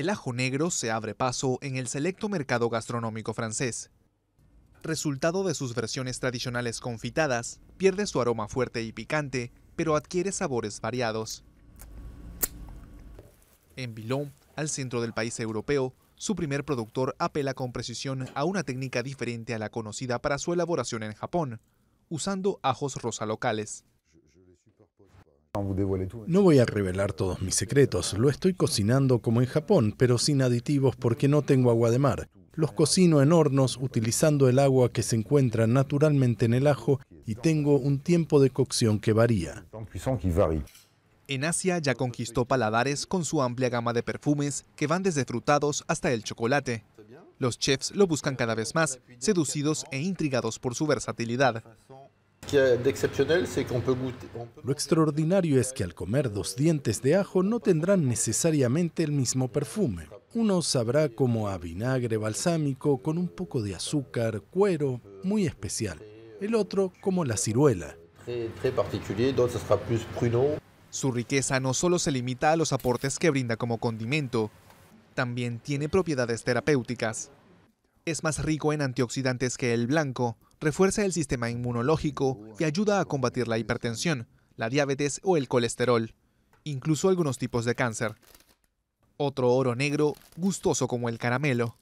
el ajo negro se abre paso en el selecto mercado gastronómico francés. Resultado de sus versiones tradicionales confitadas, pierde su aroma fuerte y picante, pero adquiere sabores variados. En Bilon, al centro del país europeo, su primer productor apela con precisión a una técnica diferente a la conocida para su elaboración en Japón, usando ajos rosa locales. No voy a revelar todos mis secretos, lo estoy cocinando como en Japón, pero sin aditivos porque no tengo agua de mar. Los cocino en hornos utilizando el agua que se encuentra naturalmente en el ajo y tengo un tiempo de cocción que varía. En Asia ya conquistó paladares con su amplia gama de perfumes que van desde frutados hasta el chocolate. Los chefs lo buscan cada vez más, seducidos e intrigados por su versatilidad. Lo extraordinario es que al comer dos dientes de ajo no tendrán necesariamente el mismo perfume. Uno sabrá como a vinagre balsámico con un poco de azúcar, cuero, muy especial. El otro como la ciruela. Su riqueza no solo se limita a los aportes que brinda como condimento, también tiene propiedades terapéuticas. Es más rico en antioxidantes que el blanco, refuerza el sistema inmunológico y ayuda a combatir la hipertensión, la diabetes o el colesterol, incluso algunos tipos de cáncer. Otro oro negro, gustoso como el caramelo.